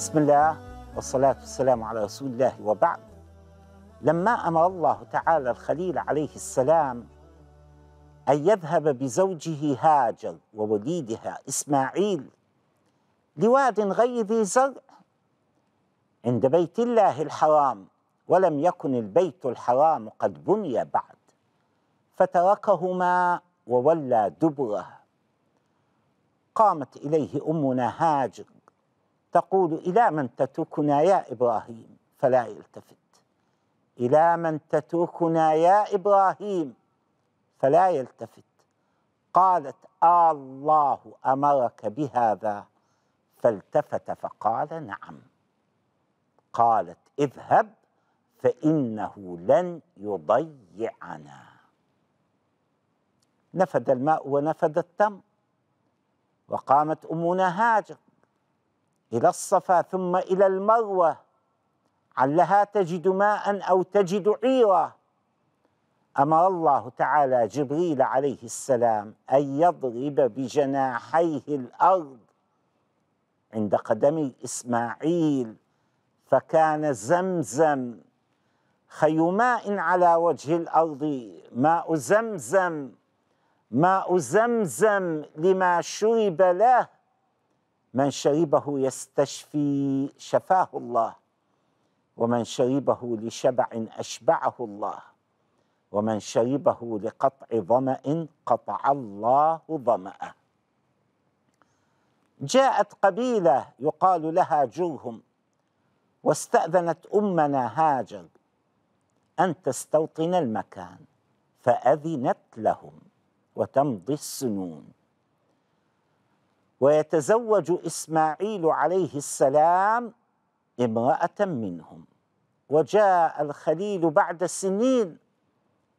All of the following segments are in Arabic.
بسم الله والصلاة والسلام على رسول الله وبعد لما أمر الله تعالى الخليل عليه السلام أن يذهب بزوجه هاجر ووليدها إسماعيل لواد غير ذي زرع عند بيت الله الحرام ولم يكن البيت الحرام قد بني بعد فتركهما وولى دبره قامت إليه أمنا هاجر تقول إلى من تتركنا يا إبراهيم فلا يلتفت إلى من تتركنا يا إبراهيم فلا يلتفت قالت آه الله أمرك بهذا فالتفت فقال نعم قالت اذهب فإنه لن يضيعنا نفد الماء ونفد التمر وقامت أمنا هاجر إلى الصفا ثم إلى المروة علها تجد ماء أو تجد عيرة أمر الله تعالى جبريل عليه السلام أن يضرب بجناحيه الأرض عند قدم إسماعيل فكان زمزم خير ماء على وجه الأرض ماء زمزم ماء زمزم لما شرب له من شربه يستشفي شفاه الله ومن شربه لشبع اشبعه الله ومن شربه لقطع ظما قطع الله ظماه جاءت قبيله يقال لها جرهم واستاذنت امنا هاجر ان تستوطن المكان فاذنت لهم وتمضي السنون ويتزوج اسماعيل عليه السلام امراه منهم وجاء الخليل بعد سنين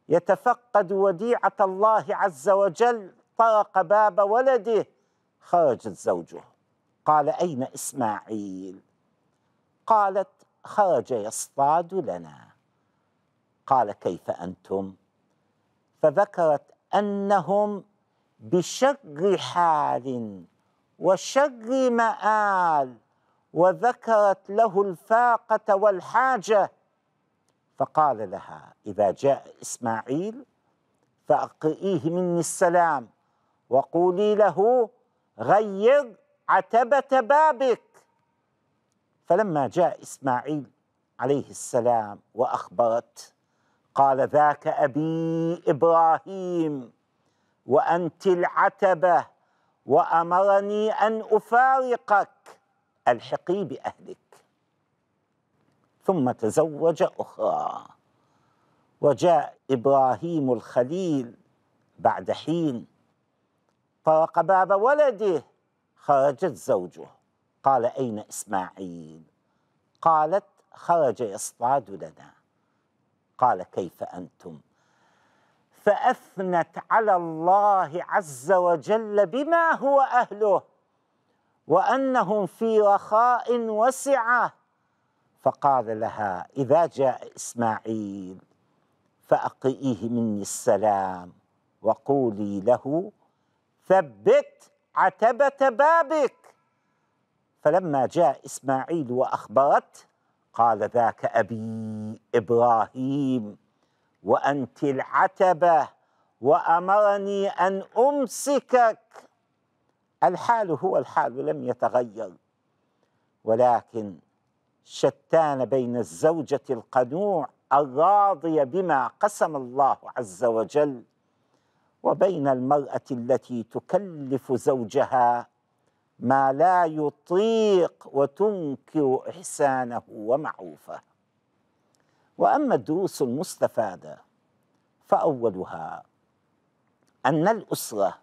يتفقد وديعه الله عز وجل طرق باب ولده خرجت زوجه قال اين اسماعيل قالت خرج يصطاد لنا قال كيف انتم فذكرت انهم بشر حال وشر مآل وذكرت له الفاقة والحاجة فقال لها إذا جاء إسماعيل فأقرئيه مني السلام وقولي له غير عتبة بابك فلما جاء إسماعيل عليه السلام وأخبرت قال ذاك أبي إبراهيم وأنت العتبة وامرني ان افارقك الحقي باهلك ثم تزوج اخرى وجاء ابراهيم الخليل بعد حين طرق باب ولده خرجت زوجه قال اين اسماعيل قالت خرج يصطاد لنا قال كيف انتم فاثنت على الله عز وجل بما هو اهله وانهم في رخاء وسعه فقال لها اذا جاء اسماعيل فاقئيه مني السلام وقولي له ثبت عتبه بابك فلما جاء اسماعيل واخبرته قال ذاك ابي ابراهيم وأنت العتبة وأمرني أن أمسكك الحال هو الحال لم يتغير ولكن شتان بين الزوجة القنوع الراضية بما قسم الله عز وجل وبين المرأة التي تكلف زوجها ما لا يطيق وتنكر إحسانه ومعروفه واما الدروس المستفاده فاولها ان الاسره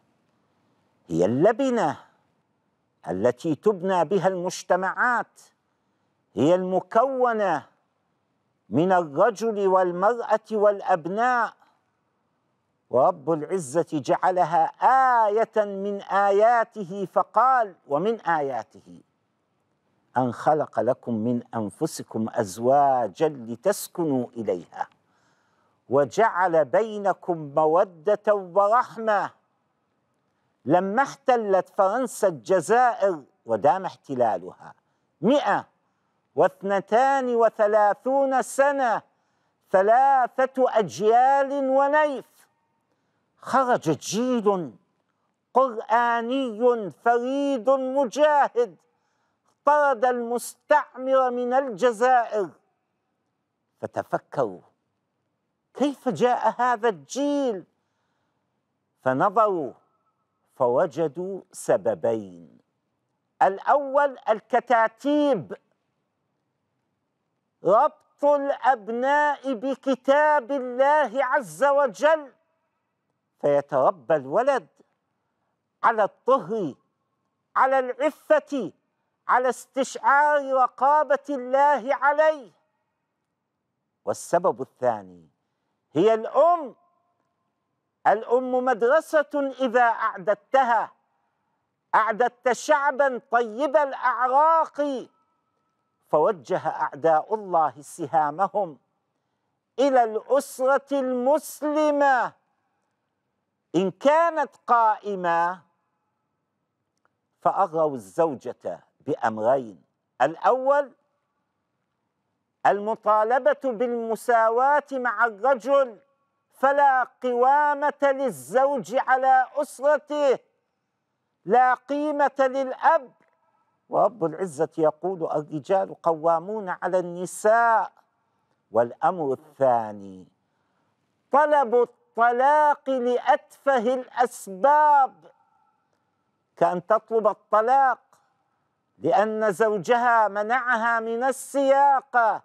هي اللبنه التي تبنى بها المجتمعات هي المكونه من الرجل والمراه والابناء ورب العزه جعلها ايه من اياته فقال ومن اياته أن خلق لكم من أنفسكم أزواجا لتسكنوا إليها وجعل بينكم مودة ورحمة لما احتلت فرنسا الجزائر ودام احتلالها مئة واثنتان وثلاثون سنة ثلاثة أجيال ونيف خرج جيل قرآني فريد مجاهد طرد المستعمر من الجزائر فتفكروا كيف جاء هذا الجيل فنظروا فوجدوا سببين الاول الكتاتيب ربط الابناء بكتاب الله عز وجل فيتربى الولد على الطهر على العفه على استشعار رقابه الله عليه والسبب الثاني هي الام الام مدرسه اذا اعددتها اعددت شعبا طيب الاعراق فوجه اعداء الله سهامهم الى الاسره المسلمه ان كانت قائمه فاغروا الزوجه بأمرين الأول المطالبة بالمساواة مع الرجل فلا قوامة للزوج على أسرته لا قيمة للأب ورب العزة يقول الرجال قوامون على النساء والأمر الثاني طلب الطلاق لأتفه الأسباب كأن تطلب الطلاق لأن زوجها منعها من السياقة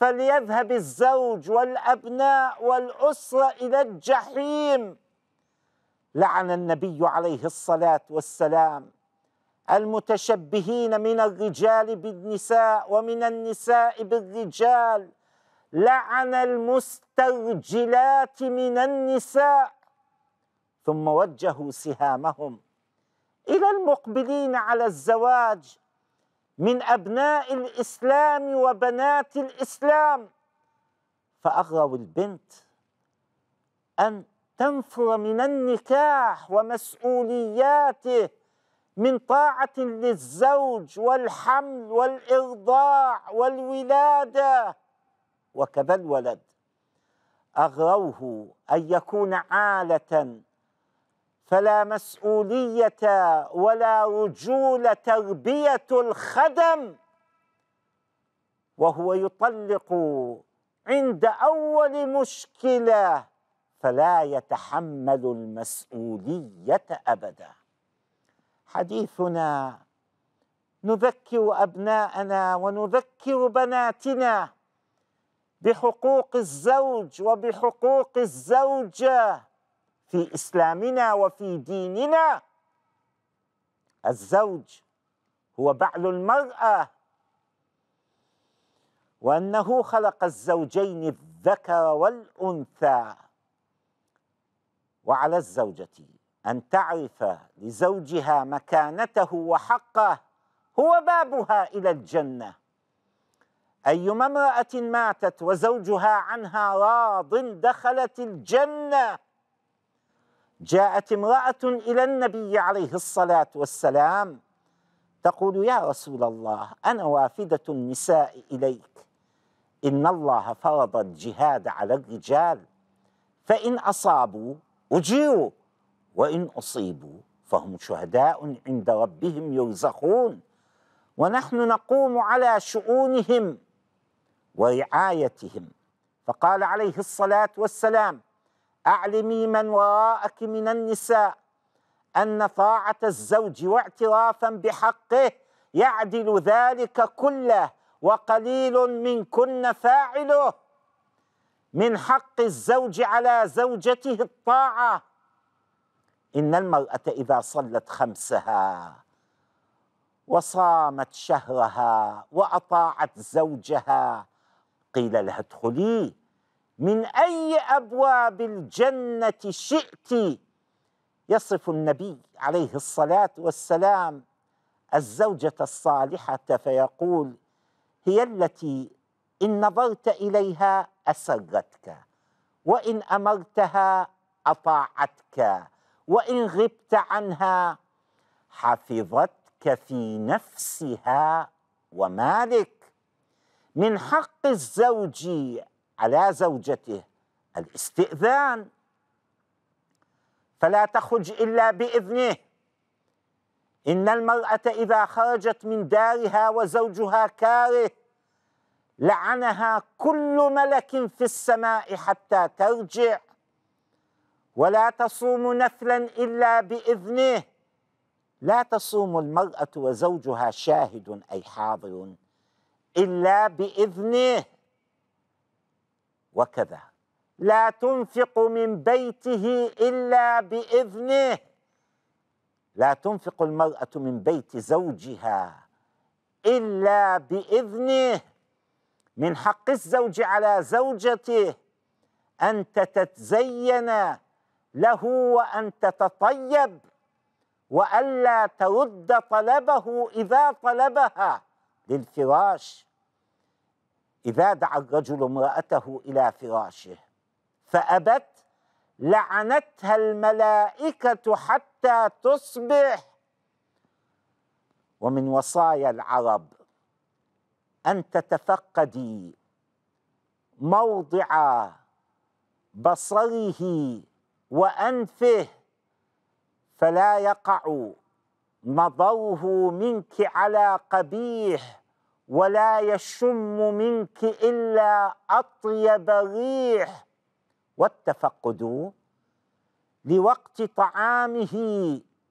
فليذهب الزوج والأبناء والأسرة إلى الجحيم لعن النبي عليه الصلاة والسلام المتشبهين من الرجال بالنساء ومن النساء بالرجال لعن المسترجلات من النساء ثم وجهوا سهامهم إلى المقبلين على الزواج من أبناء الإسلام وبنات الإسلام فأغروا البنت أن تنفر من النكاح ومسؤولياته من طاعة للزوج والحمل والإرضاع والولادة وكذا الولد أغروه أن يكون عالة فلا مسؤوليه ولا رجول تربيه الخدم وهو يطلق عند اول مشكله فلا يتحمل المسؤوليه ابدا حديثنا نذكر ابناءنا ونذكر بناتنا بحقوق الزوج وبحقوق الزوجه في اسلامنا وفي ديننا الزوج هو بعل المراه وانه خلق الزوجين الذكر والانثى وعلى الزوجه ان تعرف لزوجها مكانته وحقه هو بابها الى الجنه ايما امراه ماتت وزوجها عنها راض دخلت الجنه جاءت امراه الى النبي عليه الصلاه والسلام تقول يا رسول الله انا وافده النساء اليك ان الله فرض الجهاد على الرجال فان اصابوا اجيروا وان اصيبوا فهم شهداء عند ربهم يرزقون ونحن نقوم على شؤونهم ورعايتهم فقال عليه الصلاه والسلام أعلمي من وراءك من النساء أن طاعة الزوج واعترافا بحقه يعدل ذلك كله وقليل منكن فاعله من حق الزوج على زوجته الطاعة إن المرأة إذا صلت خمسها وصامت شهرها وأطاعت زوجها قيل لها ادخلي من اي ابواب الجنه شئت يصف النبي عليه الصلاه والسلام الزوجه الصالحه فيقول هي التي ان نظرت اليها اسرتك وان امرتها اطاعتك وان غبت عنها حفظتك في نفسها ومالك من حق الزوج على زوجته الاستئذان فلا تخرج إلا بإذنه إن المرأة إذا خرجت من دارها وزوجها كاره لعنها كل ملك في السماء حتى ترجع ولا تصوم نفلا إلا بإذنه لا تصوم المرأة وزوجها شاهد أي حاضر إلا بإذنه وكذا لا تنفق من بيته إلا بإذنه لا تنفق المرأة من بيت زوجها إلا بإذنه من حق الزوج على زوجته أن تتزين له وأن تتطيب وألا ترد طلبه إذا طلبها للفراش إذا دعا الرجل امرأته إلى فراشه فأبت لعنتها الملائكة حتى تصبح ومن وصايا العرب أن تتفقدي موضع بصره وأنفه فلا يقع مضوه منك على قبيح ولا يشم منك الا اطيب ريح والتفقد لوقت طعامه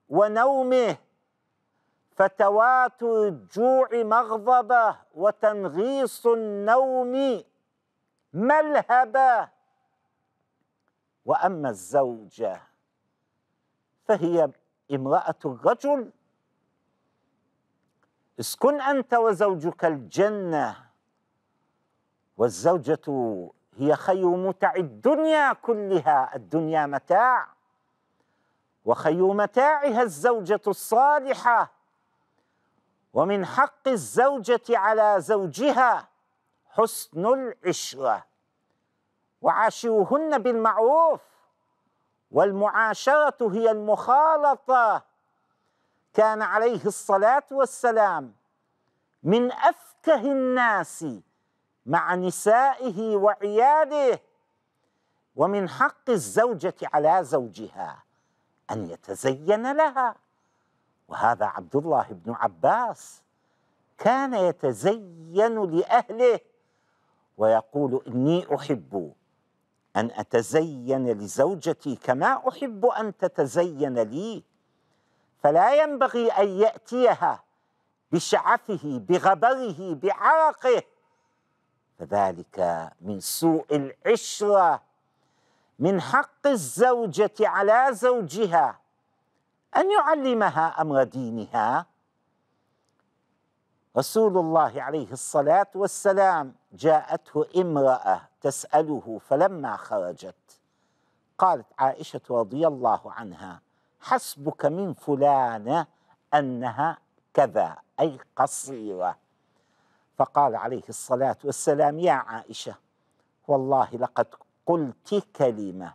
ونومه فتواتر الجوع مغضبه وتنغيص النوم ملهبه واما الزوجه فهي امراه الرجل اسكن أنت وزوجك الجنة والزوجة هي خير متع الدنيا كلها الدنيا متاع وخير متاعها الزوجة الصالحة ومن حق الزوجة على زوجها حسن العشرة وعاشروهن بالمعروف والمعاشرة هي المخالطة كان عليه الصلاه والسلام من افكه الناس مع نسائه وعياله ومن حق الزوجه على زوجها ان يتزين لها وهذا عبد الله بن عباس كان يتزين لاهله ويقول اني احب ان اتزين لزوجتي كما احب ان تتزين لي فلا ينبغي أن يأتيها بشعفه بغبره بعرقه فذلك من سوء العشرة من حق الزوجة على زوجها أن يعلمها أمر دينها رسول الله عليه الصلاة والسلام جاءته امرأة تسأله فلما خرجت قالت عائشة رضي الله عنها حسبك من فلانة أنها كذا أي قصيرة فقال عليه الصلاة والسلام يا عائشة والله لقد قلت كلمة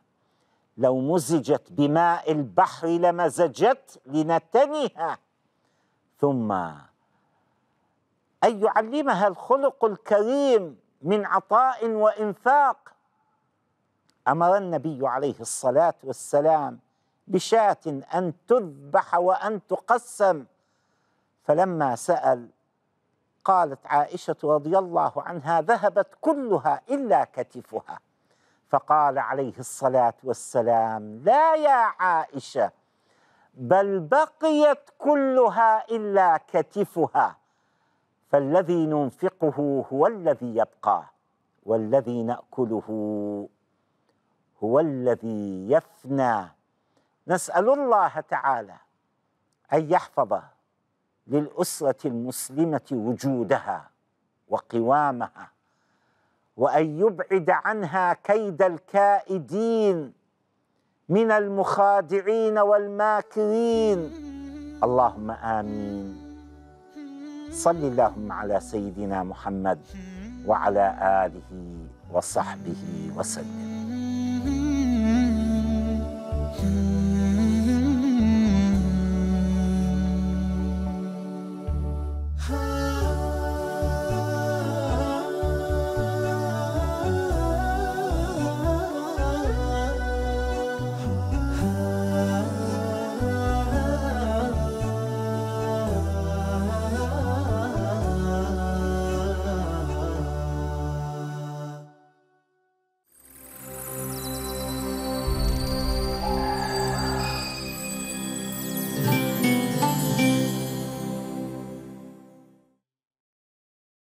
لو مزجت بماء البحر لمزجت لنتنها ثم أن يعلمها الخلق الكريم من عطاء وإنفاق أمر النبي عليه الصلاة والسلام بشاة أن تذبح وأن تقسم فلما سأل قالت عائشة رضي الله عنها ذهبت كلها إلا كتفها فقال عليه الصلاة والسلام لا يا عائشة بل بقيت كلها إلا كتفها فالذي ننفقه هو الذي يبقى والذي نأكله هو الذي يفنى نسأل الله تعالى أن يحفظ للأسرة المسلمة وجودها وقوامها وأن يبعد عنها كيد الكائدين من المخادعين والماكرين اللهم آمين صل اللهم على سيدنا محمد وعلى آله وصحبه وسلم